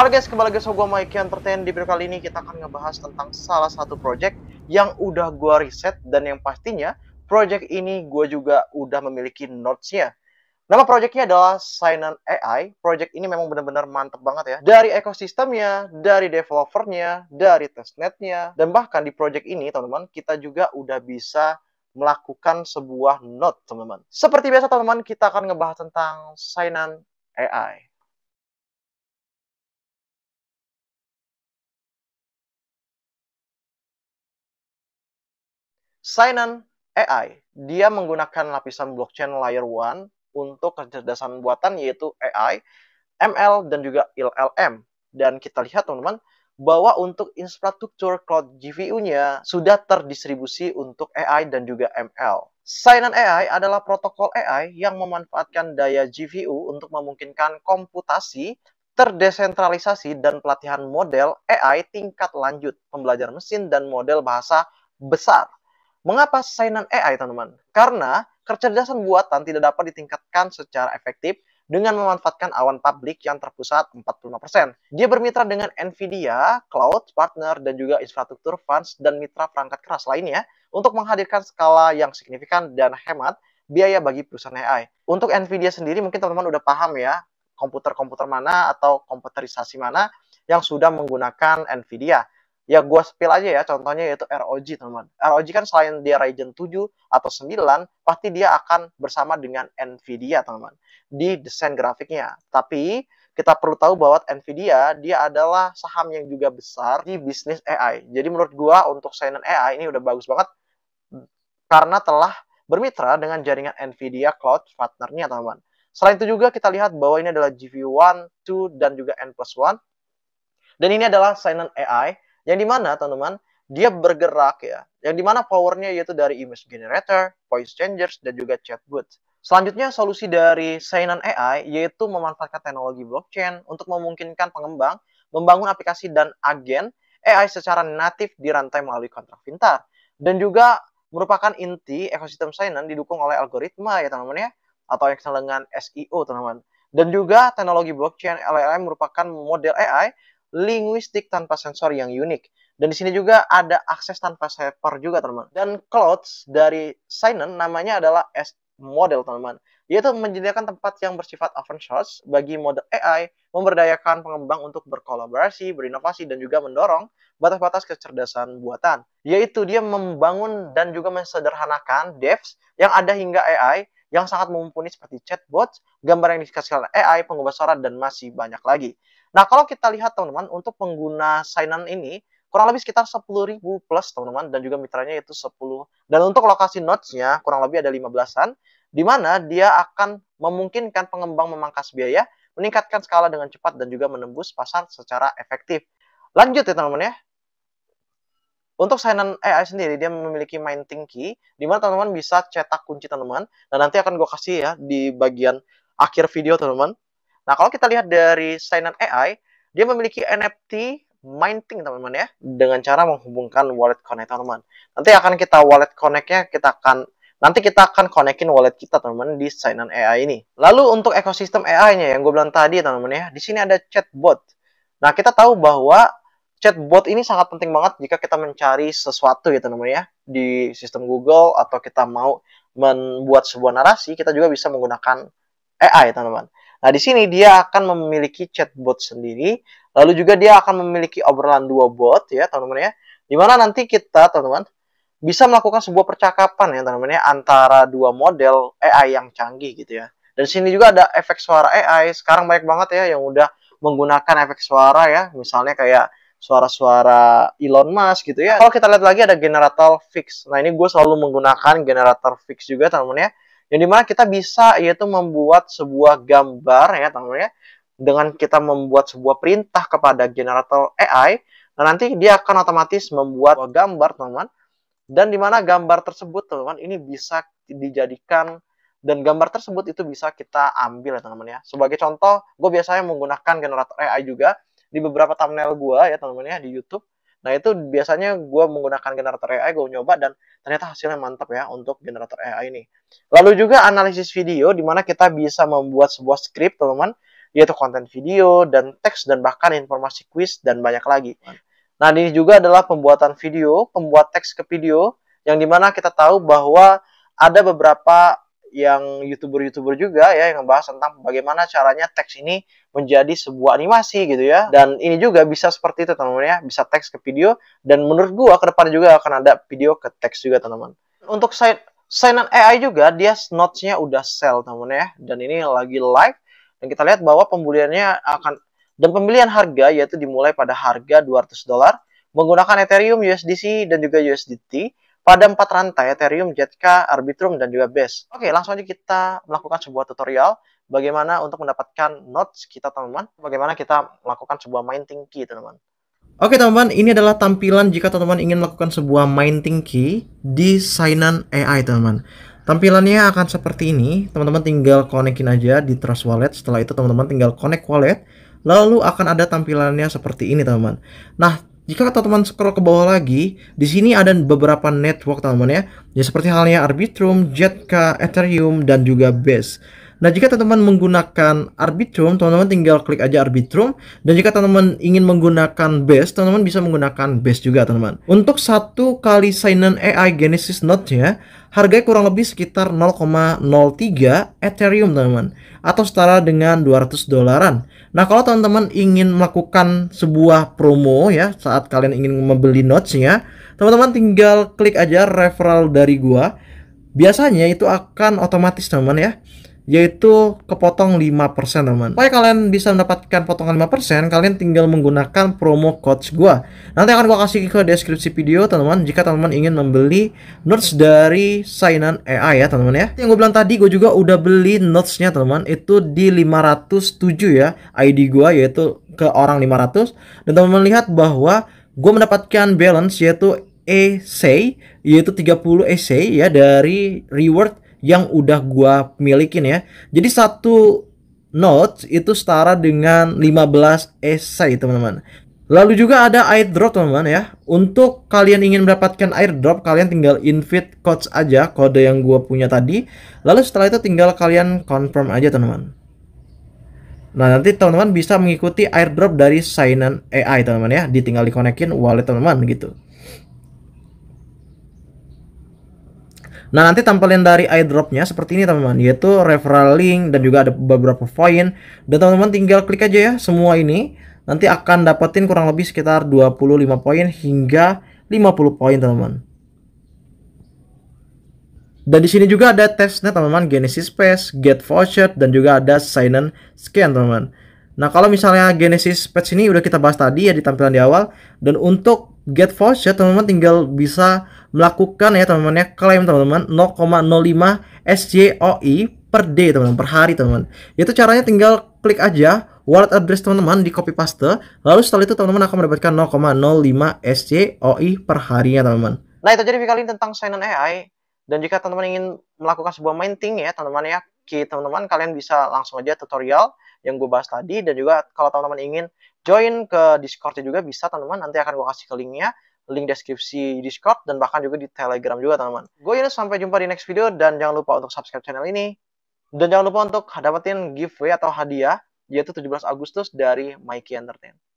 Halo guys, kembali lagi sama gue Mikey Entertain Di video kali ini kita akan ngebahas tentang salah satu project yang udah gue riset Dan yang pastinya, project ini gue juga udah memiliki notes-nya Nama projectnya adalah Signan AI. Project ini memang benar-benar mantep banget ya. Dari ekosistemnya, dari developernya, dari testnetnya, dan bahkan di project ini, teman-teman, kita juga udah bisa melakukan sebuah note, teman-teman. Seperti biasa, teman-teman, kita akan ngebahas tentang Signan AI. Sinan AI, dia menggunakan lapisan blockchain layer 1 untuk kecerdasan buatan yaitu AI, ML, dan juga LLM. Dan kita lihat teman-teman, bahwa untuk infrastruktur cloud GPU-nya sudah terdistribusi untuk AI dan juga ML. Sinan AI adalah protokol AI yang memanfaatkan daya GPU untuk memungkinkan komputasi, terdesentralisasi, dan pelatihan model AI tingkat lanjut, pembelajaran mesin, dan model bahasa besar. Mengapa sainan AI, teman-teman? Karena kecerdasan buatan tidak dapat ditingkatkan secara efektif dengan memanfaatkan awan publik yang terpusat 45%. Dia bermitra dengan NVIDIA, cloud partner, dan juga infrastruktur funds dan mitra perangkat keras lainnya untuk menghadirkan skala yang signifikan dan hemat biaya bagi perusahaan AI. Untuk NVIDIA sendiri mungkin teman-teman udah paham ya, komputer-komputer mana atau komputerisasi mana yang sudah menggunakan NVIDIA ya gue spill aja ya contohnya yaitu ROG teman ROG kan selain dia Ryzen 7 atau 9 pasti dia akan bersama dengan Nvidia teman di desain grafiknya tapi kita perlu tahu bahwa Nvidia dia adalah saham yang juga besar di bisnis AI jadi menurut gue untuk Xenon AI ini udah bagus banget karena telah bermitra dengan jaringan Nvidia Cloud partnernya teman Selain itu juga kita lihat bahwa ini adalah GV1, 2, dan juga N plus 1. Dan ini adalah Xenon AI yang dimana teman-teman, dia bergerak ya. Yang dimana powernya yaitu dari image generator, voice changers, dan juga chatbot. Selanjutnya, solusi dari Sainan AI yaitu memanfaatkan teknologi blockchain untuk memungkinkan pengembang membangun aplikasi dan agen AI secara natif di rantai melalui kontrak pintar. Dan juga merupakan inti ekosistem Sainan didukung oleh algoritma ya teman-teman ya, atau yang dengan SEO teman-teman. Dan juga teknologi blockchain LLM merupakan model AI linguistik tanpa sensor yang unik. Dan di sini juga ada akses tanpa server juga, teman-teman. Dan clouds dari Sinon namanya adalah S model, teman-teman. Yaitu menyediakan tempat yang bersifat open source bagi model AI, memberdayakan pengembang untuk berkolaborasi, berinovasi, dan juga mendorong batas-batas kecerdasan buatan. Yaitu dia membangun dan juga mensederhanakan devs yang ada hingga AI yang sangat mumpuni seperti chatbot, gambar yang dikasihkan AI, pengubah suara, dan masih banyak lagi. Nah, kalau kita lihat teman-teman, untuk pengguna signan ini, kurang lebih sekitar 10.000 plus teman-teman, dan juga mitranya itu 10. Dan untuk lokasi notes nya kurang lebih ada 15-an, di mana dia akan memungkinkan pengembang memangkas biaya, meningkatkan skala dengan cepat, dan juga menembus pasar secara efektif. Lanjut ya teman-teman ya. Untuk signan AI sendiri, dia memiliki main tinggi di mana teman-teman bisa cetak kunci teman-teman, dan nanti akan gue kasih ya di bagian akhir video teman-teman. Nah, kalau kita lihat dari Sinan AI, dia memiliki NFT mining teman-teman ya dengan cara menghubungkan wallet connect teman-teman. Nanti akan kita wallet connect-nya kita akan nanti kita akan konekin wallet kita teman-teman di Sinan AI ini. Lalu untuk ekosistem AI-nya yang gue bilang tadi teman-teman ya, di sini ada chatbot. Nah, kita tahu bahwa chatbot ini sangat penting banget jika kita mencari sesuatu ya teman-teman ya di sistem Google atau kita mau membuat sebuah narasi, kita juga bisa menggunakan AI teman-teman. Nah, di sini dia akan memiliki chatbot sendiri, lalu juga dia akan memiliki obrolan dua bot ya, teman-teman ya. Di mana nanti kita, teman-teman, bisa melakukan sebuah percakapan ya, teman-teman ya, antara dua model AI yang canggih gitu ya. Dan di sini juga ada efek suara AI. Sekarang banyak banget ya yang udah menggunakan efek suara ya, misalnya kayak suara-suara Elon Musk gitu ya. Kalau kita lihat lagi ada generator fix. Nah ini gue selalu menggunakan generator fix juga teman-teman ya yang dimana kita bisa yaitu membuat sebuah gambar ya teman-teman ya dengan kita membuat sebuah perintah kepada generator AI nah nanti dia akan otomatis membuat gambar teman-teman dan dimana gambar tersebut teman-teman ini bisa dijadikan dan gambar tersebut itu bisa kita ambil ya teman-teman ya sebagai contoh gue biasanya menggunakan generator AI juga di beberapa thumbnail gue ya teman-teman ya di YouTube Nah itu biasanya gue menggunakan generator AI, gue nyoba dan ternyata hasilnya mantap ya untuk generator AI ini. Lalu juga analisis video, di mana kita bisa membuat sebuah script teman-teman, yaitu konten video dan teks dan bahkan informasi kuis dan banyak lagi. Nah ini juga adalah pembuatan video, pembuat teks ke video, yang dimana kita tahu bahwa ada beberapa yang youtuber-youtuber juga ya yang membahas tentang bagaimana caranya teks ini menjadi sebuah animasi gitu ya dan ini juga bisa seperti itu teman-teman ya bisa teks ke video dan menurut gua ke depan juga akan ada video ke teks juga teman-teman untuk sign on AI juga dia notes-nya udah sell teman-teman ya dan ini lagi live dan kita lihat bahwa pembeliannya akan dan pembelian harga yaitu dimulai pada harga 200 dolar menggunakan Ethereum USDC dan juga USDT pada empat rantai Ethereum, JK, Arbitrum, dan juga Base. Oke, langsung aja kita melakukan sebuah tutorial bagaimana untuk mendapatkan nodes kita teman-teman, bagaimana kita melakukan sebuah minting key teman-teman. Oke teman-teman, ini adalah tampilan jika teman-teman ingin melakukan sebuah minting key di Sainan AI teman-teman. Tampilannya akan seperti ini, teman-teman tinggal konekin aja di Trust Wallet, setelah itu teman-teman tinggal connect wallet, lalu akan ada tampilannya seperti ini teman-teman. Nah, jika teman-teman scroll ke bawah lagi, di sini ada beberapa network teman-teman ya. Ya seperti halnya Arbitrum, Jetka, Ethereum, dan juga Base. Nah, jika teman-teman menggunakan Arbitrum, teman-teman tinggal klik aja Arbitrum. Dan jika teman-teman ingin menggunakan Base, teman-teman bisa menggunakan Base juga, teman-teman. Untuk satu kali Sinon AI Genesis Node ya, harganya kurang lebih sekitar 0,03 Ethereum, teman-teman. Atau setara dengan 200 dolaran. Nah, kalau teman-teman ingin melakukan sebuah promo ya, saat kalian ingin membeli ya, teman-teman tinggal klik aja referral dari gua. Biasanya itu akan otomatis, teman-teman ya yaitu kepotong 5% teman. Pokoknya kalian bisa mendapatkan potongan 5%, kalian tinggal menggunakan promo code gua. Nanti akan gua kasih ke deskripsi video teman-teman jika teman-teman ingin membeli notes dari Sainan AI ya teman-teman ya. Yang gue bilang tadi gue juga udah beli notes-nya teman-teman itu di 507 ya ID gua yaitu ke orang 500 dan teman-teman lihat bahwa gue mendapatkan balance yaitu essay yaitu 30 essay ya dari reward yang udah gua milikin ya. Jadi satu note itu setara dengan 15 esai teman-teman. Lalu juga ada airdrop teman-teman ya. Untuk kalian ingin mendapatkan airdrop, kalian tinggal invite coach aja kode yang gue punya tadi. Lalu setelah itu tinggal kalian confirm aja teman-teman. Nah nanti teman-teman bisa mengikuti airdrop dari Sainan AI teman-teman ya. Ditinggal dikonekin wallet teman-teman gitu. Nah, nanti tampilan dari airdropnya seperti ini, teman-teman, yaitu referral link dan juga ada beberapa poin. Dan teman-teman tinggal klik aja ya semua ini. Nanti akan dapetin kurang lebih sekitar 25 poin hingga 50 poin, teman-teman. Dan di sini juga ada tesnya teman-teman, Genesis Space, Get Voucher, dan juga ada Sign and Scan, teman-teman. Nah, kalau misalnya Genesis Patch ini udah kita bahas tadi ya di tampilan di awal. Dan untuk Get Voucher, teman-teman tinggal bisa melakukan ya teman-teman ya klaim teman-teman 0,05 SJOI per day teman-teman per hari teman-teman itu caranya tinggal klik aja wallet address teman-teman di copy paste lalu setelah itu teman-teman akan mendapatkan 0,05 SJOI per harinya teman-teman nah itu jadi kali ini tentang Sinon AI dan jika teman-teman ingin melakukan sebuah minting ya teman-teman ya teman-teman kalian bisa langsung aja tutorial yang gue bahas tadi dan juga kalau teman-teman ingin join ke Discord juga bisa teman-teman nanti akan gue kasih ke linknya link deskripsi Discord dan bahkan juga di Telegram juga teman-teman. Gue Yunus sampai jumpa di next video dan jangan lupa untuk subscribe channel ini. Dan jangan lupa untuk dapetin giveaway atau hadiah yaitu 17 Agustus dari Mikey Entertainment.